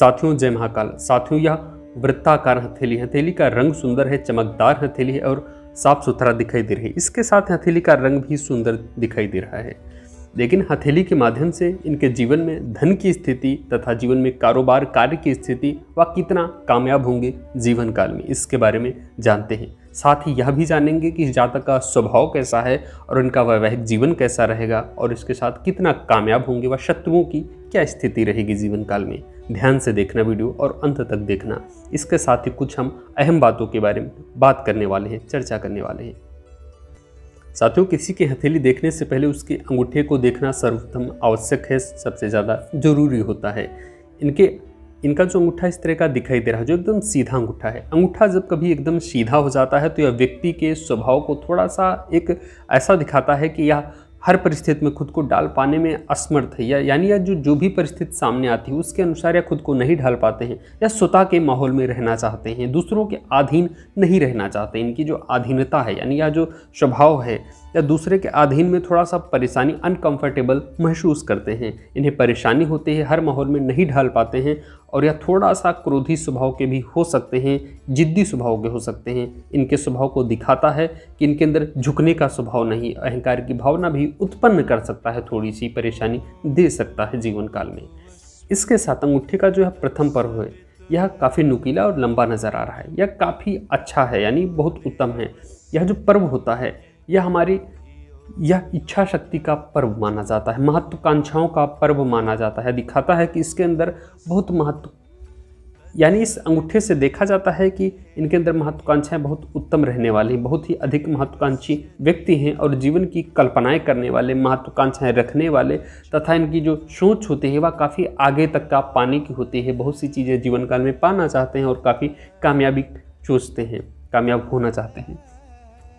साथियों जय महाकाल साथियों यह वृत्ताकार हथेली हथेली का रंग सुंदर है चमकदार हथेली है और साफ सुथरा दिखाई दे रही है इसके साथ हथेली का रंग भी सुंदर दिखाई दे रहा है लेकिन हथेली के माध्यम से इनके जीवन में धन की स्थिति तथा जीवन में कारोबार कार्य की स्थिति व कितना कामयाब होंगे जीवन काल में इसके बारे में जानते हैं साथ ही यह भी जानेंगे कि इस जातक का स्वभाव कैसा है और इनका वैवाहिक जीवन कैसा रहेगा और इसके साथ कितना कामयाब होंगे व शत्रुओं की क्या स्थिति रहेगी जीवन काल में ध्यान से देखना वीडियो और अंत तक देखना इसके साथ ही कुछ हम अहम बातों के बारे में बात करने वाले हैं चर्चा करने वाले हैं साथियों किसी की हथेली देखने से पहले उसके अंगूठे को देखना सर्वप्रथम आवश्यक है सबसे ज़्यादा जरूरी होता है इनके इनका जो अंगूठा इस तरह का दिखाई दे रहा है जो एकदम सीधा अंगूठा है अंगूठा जब कभी एकदम सीधा हो जाता है तो यह व्यक्ति के स्वभाव को थोड़ा सा एक ऐसा दिखाता है कि यह हर परिस्थिति में खुद को डाल पाने में असमर्थ है या यानी या जो जो भी परिस्थिति सामने आती है उसके अनुसार या खुद को नहीं ढाल पाते हैं या स्वतः के माहौल में रहना चाहते हैं दूसरों के अधीन नहीं रहना चाहते इनकी जो अधीनता है यानी या जो स्वभाव है या दूसरे के अधीन में थोड़ा सा परेशानी अनकंफर्टेबल महसूस करते हैं इन्हें परेशानी होती है हर माहौल में नहीं ढाल पाते हैं और यह थोड़ा सा क्रोधी स्वभाव के भी हो सकते हैं जिद्दी स्वभाव के हो सकते हैं इनके स्वभाव को दिखाता है कि इनके अंदर झुकने का स्वभाव नहीं अहंकार की भावना भी उत्पन्न कर सकता है थोड़ी सी परेशानी दे सकता है जीवन काल में इसके साथ अंगूठे का जो है प्रथम पर्व है यह काफ़ी नुकीला और लंबा नज़र आ रहा है यह काफ़ी अच्छा है यानी बहुत उत्तम है यह जो पर्व होता है यह हमारी यह इच्छा शक्ति का पर्व माना जाता है महत्वाकांक्षाओं का पर्व माना जाता है दिखाता है कि इसके अंदर बहुत महत्व यानी इस अंगूठे से देखा जाता है कि इनके अंदर महत्वाकांक्षाएं बहुत उत्तम रहने वाली हैं बहुत ही अधिक महत्वाकांक्षी व्यक्ति हैं और जीवन की कल्पनाएं करने वाले महत्वाकांक्षाएं रखने वाले तथा इनकी जो सोच होती है वह काफ़ी आगे तक का पाने की होती है बहुत सी चीज़ें जीवन काल में पाना चाहते हैं और काफ़ी कामयाबी चूसते हैं कामयाब होना चाहते हैं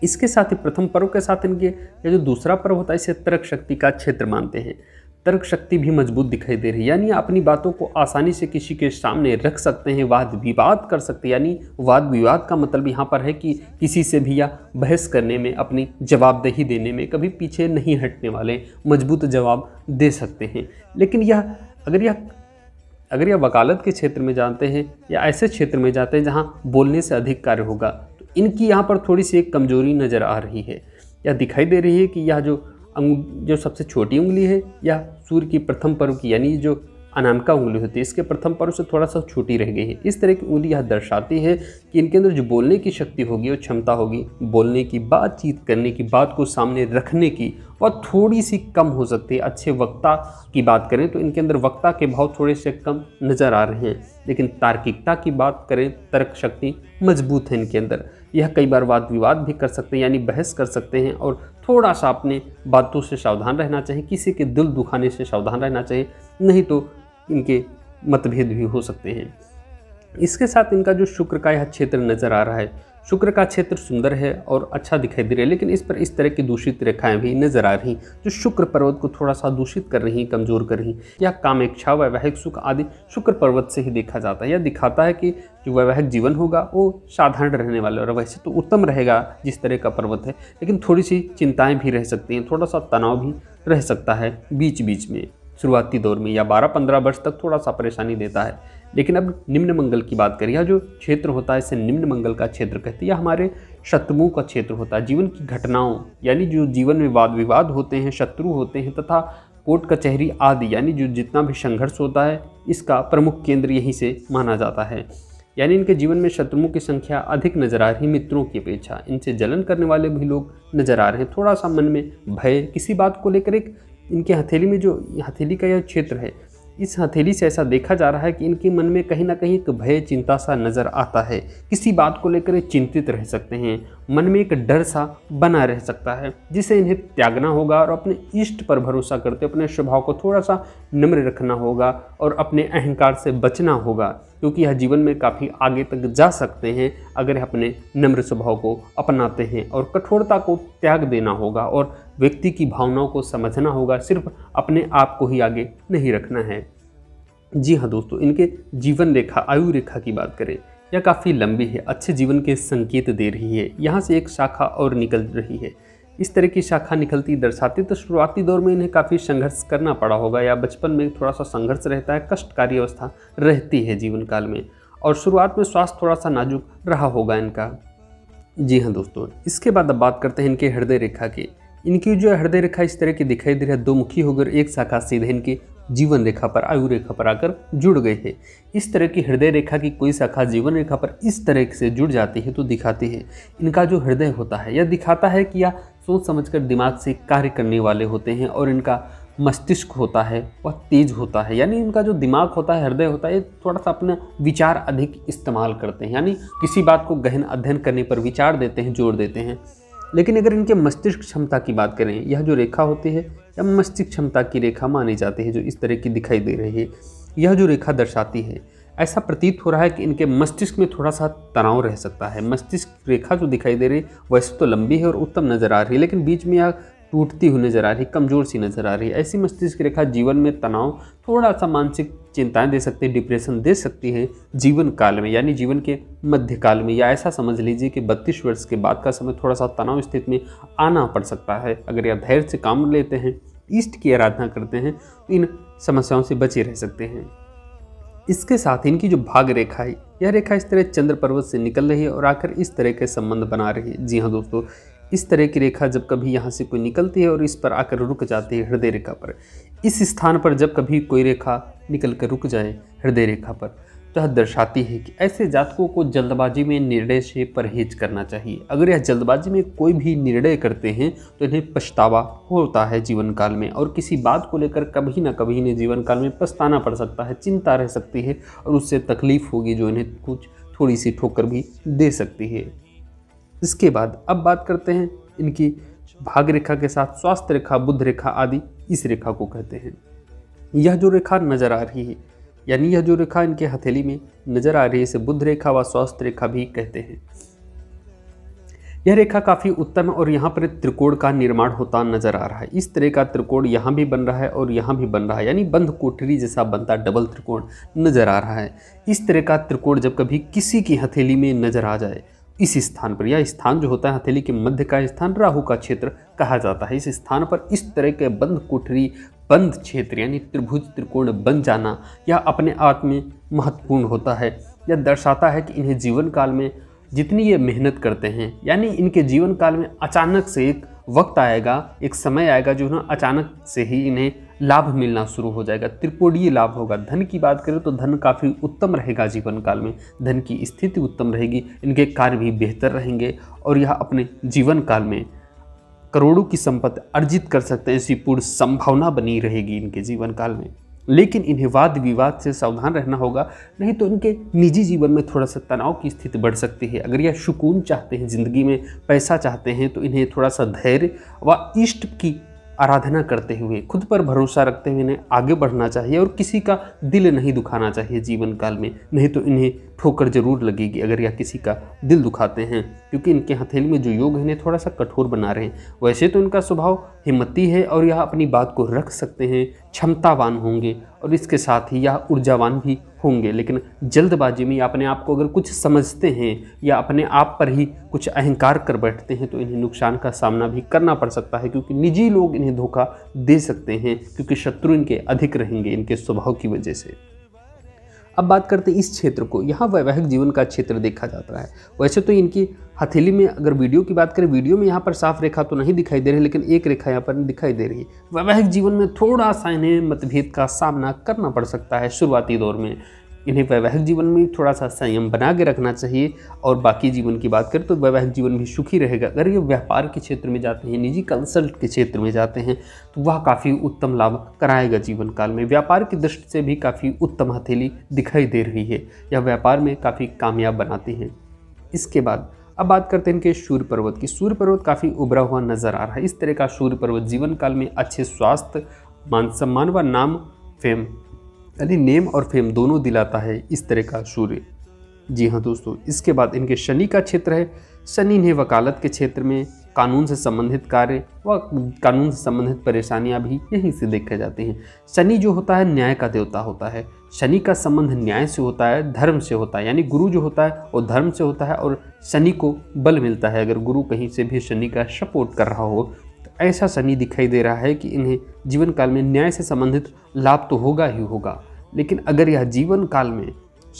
इसके साथ ही प्रथम पर्व के साथ इनके या जो दूसरा पर्व होता है इसे तर्क शक्ति का क्षेत्र मानते हैं तर्क शक्ति भी मजबूत दिखाई दे रही है यानी अपनी बातों को आसानी से किसी के सामने रख सकते हैं वाद विवाद कर सकते हैं यानी वाद विवाद का मतलब यहाँ पर है कि किसी से भी या बहस करने में अपनी जवाबदेही देने में कभी पीछे नहीं हटने वाले मजबूत जवाब दे सकते हैं लेकिन यह अगर यह अगर यह वकालत के क्षेत्र में जानते हैं या ऐसे क्षेत्र में जाते हैं जहाँ बोलने से अधिक कार्य होगा इनकी यहाँ पर थोड़ी सी एक कमजोरी नज़र आ रही है यह दिखाई दे रही है कि यह जो जो सबसे छोटी उंगली है यह सूर्य की प्रथम पर्व की यानी जो अनामिका उंगली होती है इसके प्रथम पर्व से थोड़ा सा छोटी रह गई है इस तरह की उंगली यह दर्शाती है कि इनके अंदर जो बोलने की शक्ति होगी और क्षमता होगी बोलने की बातचीत करने की बात को सामने रखने की वह थोड़ी सी कम हो सकती है अच्छे वक्ता की बात करें तो इनके अंदर वक्ता के भाव थोड़े से कम नज़र आ रहे हैं लेकिन तार्किकता की बात करें तर्क शक्ति मजबूत है इनके अंदर यह कई बार वाद विवाद भी कर सकते हैं यानी बहस कर सकते हैं और थोड़ा सा अपने बातों से सावधान रहना चाहिए किसी के दिल दुखाने से सावधान रहना चाहिए नहीं तो इनके मतभेद भी हो सकते हैं इसके साथ इनका जो शुक्र का यह क्षेत्र नज़र आ रहा है शुक्र का क्षेत्र सुंदर है और अच्छा दिखाई दे रहा है लेकिन इस पर इस तरह की दूषित रेखाएं भी नजर आ रही जो शुक्र पर्वत को थोड़ा सा दूषित कर रही कमजोर कर रही काम इच्छा वैवाहिक सुख आदि शुक्र पर्वत से ही देखा जाता है या दिखाता है कि जो वैवाहिक जीवन होगा वो साधारण रहने वाला और वैसे तो उत्तम रहेगा जिस तरह का पर्वत है लेकिन थोड़ी सी चिंताएँ भी रह सकती हैं थोड़ा सा तनाव भी रह सकता है बीच बीच में शुरुआती दौर में या 12-15 वर्ष तक थोड़ा सा परेशानी देता है लेकिन अब निम्न मंगल की बात करें या जो क्षेत्र होता है इसे निम्न मंगल का क्षेत्र कहते हैं या हमारे शत्रुओं का क्षेत्र होता है जीवन की घटनाओं यानी जो जीवन में वाद विवाद होते हैं शत्रु होते हैं तथा कोर्ट कचहरी आदि यानी जो जितना भी संघर्ष होता है इसका प्रमुख केंद्र यहीं से माना जाता है यानी इनके जीवन में शत्रुओं की संख्या अधिक नजर आ रही मित्रों की अपेक्षा इनसे जलन करने वाले भी लोग नजर आ रहे हैं थोड़ा सा मन में भय किसी बात को लेकर एक इनके हथेली में जो हथेली का यह क्षेत्र है इस हथेली से ऐसा देखा जा रहा है कि इनके मन में कहीं ना कहीं एक भय चिंता सा नज़र आता है किसी बात को लेकर चिंतित रह सकते हैं मन में एक डर सा बना रह सकता है जिसे इन्हें त्यागना होगा और अपने इष्ट पर भरोसा करते अपने स्वभाव को थोड़ा सा नम्र रखना होगा और अपने अहंकार से बचना होगा क्योंकि यह जीवन में काफ़ी आगे तक जा सकते हैं अगर अपने नम्र स्वभाव को अपनाते हैं और कठोरता को त्याग देना होगा और व्यक्ति की भावनाओं को समझना होगा सिर्फ अपने आप को ही आगे नहीं रखना है जी हाँ दोस्तों इनके जीवन रेखा आयु रेखा की बात करें यह काफ़ी लंबी है अच्छे जीवन के संकेत दे रही है यहाँ से एक शाखा और निकल रही है इस तरह की शाखा निकलती दर्शाती तो शुरुआती दौर में इन्हें काफ़ी संघर्ष करना पड़ा होगा या बचपन में थोड़ा सा संघर्ष रहता है कष्टकारी अवस्था रहती है जीवन काल में और शुरुआत में स्वास्थ्य थोड़ा सा नाजुक रहा होगा इनका जी हाँ दोस्तों इसके बाद अब बात करते हैं इनके हृदय रेखा की इनकी जो हृदय रेखा इस तरह की दिखाई दे रही है दो मुखी होकर एक शाखा सीधे इनकी जीवन रेखा पर आयु रेखा पर आकर जुड़ गए है इस तरह की हृदय रेखा की कोई शाखा जीवन रेखा पर इस तरह से जुड़ जाती है तो दिखाती है इनका जो हृदय होता है यह दिखाता है कि यह सोच समझकर दिमाग से कार्य करने वाले होते हैं और इनका मस्तिष्क होता है वह तेज होता है यानी इनका जो दिमाग होता है हृदय होता है थोड़ा सा अपना विचार अधिक इस्तेमाल करते हैं यानी किसी बात को गहन अध्ययन करने पर विचार देते हैं जोड़ देते हैं लेकिन अगर इनके मस्तिष्क क्षमता की बात करें यह जो रेखा होती है या मस्तिष्क क्षमता की रेखा मानी जाती है जो इस तरह की दिखाई दे रही है यह जो रेखा दर्शाती है ऐसा प्रतीत हो रहा है कि इनके मस्तिष्क में थोड़ा सा तनाव रह सकता है मस्तिष्क रेखा जो दिखाई दे रही है वैसे तो लंबी है और उत्तम नज़र आ रही है लेकिन बीच में यह टूटती हुई नजर आ रही कमज़ोर सी नज़र आ रही है ऐसी मस्तिष्क रेखा जीवन में तनाव थोड़ा सा मानसिक चिंताएं दे सकती है डिप्रेशन दे सकती है जीवन काल में यानी जीवन के मध्य काल में या ऐसा समझ लीजिए कि बत्तीस वर्ष के बाद का समय थोड़ा सा तनाव स्थिति में आना पड़ सकता है अगर यह धैर्य से काम लेते हैं ईष्ट की आराधना करते हैं तो इन समस्याओं से बचे रह सकते हैं इसके साथ इनकी जो भाग रेखा है यह रेखा इस तरह चंद्र पर्वत से निकल रही है और आकर इस तरह के संबंध बना रही है जी हाँ दोस्तों इस तरह की रेखा जब कभी यहाँ से कोई निकलती है और इस पर आकर रुक जाती है हृदय रेखा पर इस स्थान पर जब कभी कोई रेखा निकल कर रुक जाए हृदय रेखा पर तो यह दर्शाती है कि ऐसे जातकों को जल्दबाजी में निर्णय से परहेज करना चाहिए अगर यह जल्दबाजी में कोई भी निर्णय करते हैं तो इन्हें पछतावा होता है जीवन काल में और किसी बात को लेकर कभी ना कभी इन्हें जीवन काल में पछताना पड़ सकता है चिंता रह सकती है और उससे तकलीफ होगी जो इन्हें कुछ थोड़ी सी ठोकर भी दे सकती है इसके बाद अब बात करते हैं इनकी भाग रेखा के साथ स्वास्थ्य रेखा बुद्ध रेखा आदि इस रेखा को कहते हैं यह जो रेखा नजर आ रही है यानी यह जो रेखा इनके हथेली में नजर आ रही है इसे बुद्ध रेखा व स्वास्थ्य रेखा भी कहते हैं यह रेखा काफ़ी उत्तम और यहाँ पर त्रिकोण का निर्माण होता नजर आ रहा है इस तरह का त्रिकोण यहाँ भी बन रहा है और यहाँ भी बन रहा है यानी बंद कोठरी जैसा बनता डबल त्रिकोण नजर आ रहा है इस तरह का त्रिकोण जब कभी किसी की हथेली में नजर आ जाए इस स्थान पर या स्थान जो होता है हथेली के मध्य का स्थान राहु का क्षेत्र कहा जाता है इस स्थान पर इस तरह के बंद कोठरी बंद क्षेत्र यानी त्रिभुज त्रिकोण बन जाना यह अपने आप में महत्वपूर्ण होता है यह दर्शाता है कि इन्हें जीवन काल में जितनी ये मेहनत करते हैं यानी इनके जीवन काल में अचानक से एक वक्त आएगा एक समय आएगा जो ना अचानक से ही इन्हें लाभ मिलना शुरू हो जाएगा त्रिपोणीय लाभ होगा धन की बात करें तो धन काफ़ी उत्तम रहेगा जीवन काल में धन की स्थिति उत्तम रहेगी इनके कार्य भी बेहतर रहेंगे और यह अपने जीवन काल में करोड़ों की संपत्ति अर्जित कर सकते हैं ऐसी पूर्ण संभावना बनी रहेगी इनके जीवन काल में लेकिन इन्हें वाद विवाद से सावधान रहना होगा नहीं तो इनके निजी जीवन में थोड़ा सा तनाव की स्थिति बढ़ सकती है अगर यह सुकून चाहते हैं ज़िंदगी में पैसा चाहते हैं तो इन्हें थोड़ा सा धैर्य व इष्ट की आराधना करते हुए खुद पर भरोसा रखते हुए इन्हें आगे बढ़ना चाहिए और किसी का दिल नहीं दुखाना चाहिए जीवन काल में नहीं तो इन्हें ठोकर जरूर लगेगी अगर यह किसी का दिल दुखाते हैं क्योंकि इनके हथेली में जो योग है इन्हें थोड़ा सा कठोर बना रहे हैं वैसे तो इनका स्वभाव हिम्मती है और यह अपनी बात को रख सकते हैं क्षमतावान होंगे और इसके साथ ही यह ऊर्जावान भी होंगे लेकिन जल्दबाजी में अपने आप को अगर कुछ समझते हैं या अपने आप पर ही कुछ अहंकार कर बैठते हैं तो इन्हें नुकसान का सामना भी करना पड़ सकता है क्योंकि निजी लोग इन्हें धोखा दे सकते हैं क्योंकि शत्रु इनके अधिक रहेंगे इनके स्वभाव की वजह से अब बात करते हैं इस क्षेत्र को यहाँ वैवाहिक जीवन का क्षेत्र देखा जाता है वैसे तो इनकी हथेली में अगर वीडियो की बात करें वीडियो में यहाँ पर साफ रेखा तो नहीं दिखाई दे रही लेकिन एक रेखा यहाँ पर दिखाई दे रही है वैवाहिक जीवन में थोड़ा सा इन्हें मतभेद का सामना करना पड़ सकता है शुरुआती दौर में इन्हें वैवाहिक जीवन में थोड़ा सा संयम बना के रखना चाहिए और बाकी जीवन की बात करें तो वैवाहिक जीवन भी सुखी रहेगा अगर ये व्यापार के क्षेत्र में जाते हैं निजी कंसल्ट के क्षेत्र में जाते हैं तो वह काफ़ी उत्तम लाभ कराएगा जीवन काल में व्यापार की दृष्टि से भी काफ़ी उत्तम हथेली दिखाई दे रही है यह व्यापार में काफ़ी कामयाब बनाते हैं इसके बाद अब बात करते हैं इनके सूर्य पर्वत की सूर्य पर्वत काफ़ी उभरा हुआ नजर आ रहा है इस तरह का सूर्य पर्वत जीवन काल में अच्छे स्वास्थ्य मान सम्मान व नाम फेम यानी नेम और फेम दोनों दिलाता है इस तरह का सूर्य जी हाँ दोस्तों इसके बाद इनके शनि का क्षेत्र है शनि इन्हें वकालत के क्षेत्र में कानून से संबंधित कार्य व कानून से संबंधित परेशानियां भी यहीं से देखे जाते हैं शनि जो होता है न्याय का देवता होता है शनि का संबंध न्याय से होता है धर्म से होता है यानी गुरु जो होता है वो धर्म से होता है और शनि को बल मिलता है अगर गुरु कहीं से भी शनि का सपोर्ट कर रहा हो ऐसा शनि दिखाई दे रहा है कि इन्हें जीवन काल में न्याय से संबंधित लाभ तो होगा ही होगा लेकिन अगर यह जीवन काल में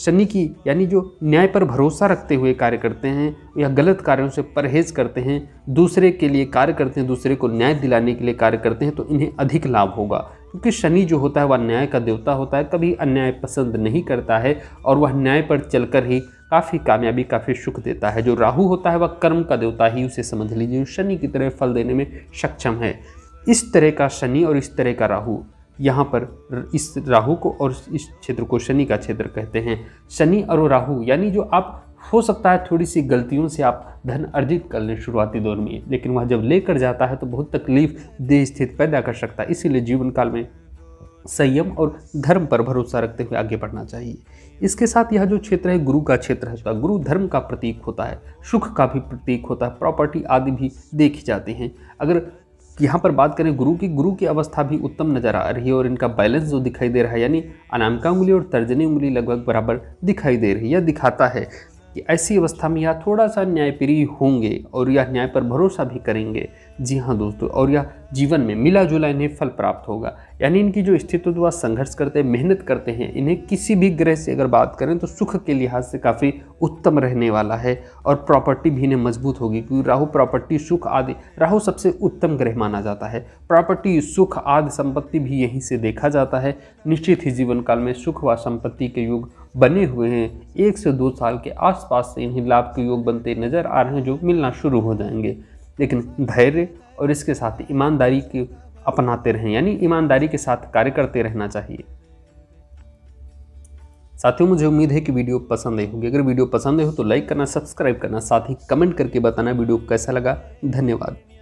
शनि की यानी जो न्याय पर भरोसा रखते हुए कार्य करते हैं या गलत कार्यों से परहेज करते हैं दूसरे के लिए कार्य करते हैं दूसरे को न्याय दिलाने के लिए कार्य करते हैं तो इन्हें अधिक लाभ होगा क्योंकि शनि जो होता है वह न्याय का देवता होता है कभी अन्याय पसंद नहीं करता है और वह न्याय पर चलकर ही काफ़ी कामयाबी काफ़ी सुख देता है जो राहु होता है वह कर्म का देवता ही उसे समझ लीजिए शनि की तरह फल देने में सक्षम है इस तरह का शनि और इस तरह का राहु यहाँ पर इस राहु को और इस क्षेत्र को शनि का क्षेत्र कहते हैं शनि और राहु यानी जो आप हो सकता है थोड़ी सी गलतियों से आप धन अर्जित कर लें शुरुआती दौर में लेकिन वह जब लेकर जाता है तो बहुत तकलीफ देह स्थित पैदा कर सकता है इसीलिए जीवन काल में संयम और धर्म पर भरोसा रखते हुए आगे बढ़ना चाहिए इसके साथ यह जो क्षेत्र है गुरु का क्षेत्र है गुरु धर्म का प्रतीक होता है सुख का भी प्रतीक होता है प्रॉपर्टी आदि भी देखी जाती हैं अगर यहाँ पर बात करें गुरु की गुरु की अवस्था भी उत्तम नज़र आ रही है और इनका बैलेंस जो दिखाई दे रहा है यानी अनामिका उंगली और तर्जनी उंगली लगभग बराबर दिखाई दे रही है यह दिखाता है कि ऐसी अवस्था में यह थोड़ा सा न्यायप्रिय होंगे और यह न्याय पर भरोसा भी करेंगे जी हाँ दोस्तों और यह जीवन में मिला जुला इन्हें फल प्राप्त होगा यानी इनकी जो स्थितित्व संघर्ष करते हैं मेहनत करते हैं इन्हें किसी भी ग्रह से अगर बात करें तो सुख के लिहाज से काफ़ी उत्तम रहने वाला है और प्रॉपर्टी भी इन्हें मजबूत होगी क्योंकि राहु प्रॉपर्टी सुख आदि राहु सबसे उत्तम ग्रह माना जाता है प्रॉपर्टी सुख आदि संपत्ति भी यहीं से देखा जाता है निश्चित ही जीवन काल में सुख व संपत्ति के योग बने हुए हैं एक से दो साल के आसपास से इन्हें लाभ के योग बनते नजर आ रहे हैं जो मिलना शुरू हो जाएंगे लेकिन धैर्य और इसके साथ ईमानदारी के अपनाते रहें यानी ईमानदारी के साथ कार्य करते रहना चाहिए साथियों मुझे उम्मीद है कि वीडियो पसंद आई होगी अगर वीडियो पसंद आई हो तो लाइक करना सब्सक्राइब करना साथ ही कमेंट करके बताना वीडियो कैसा लगा धन्यवाद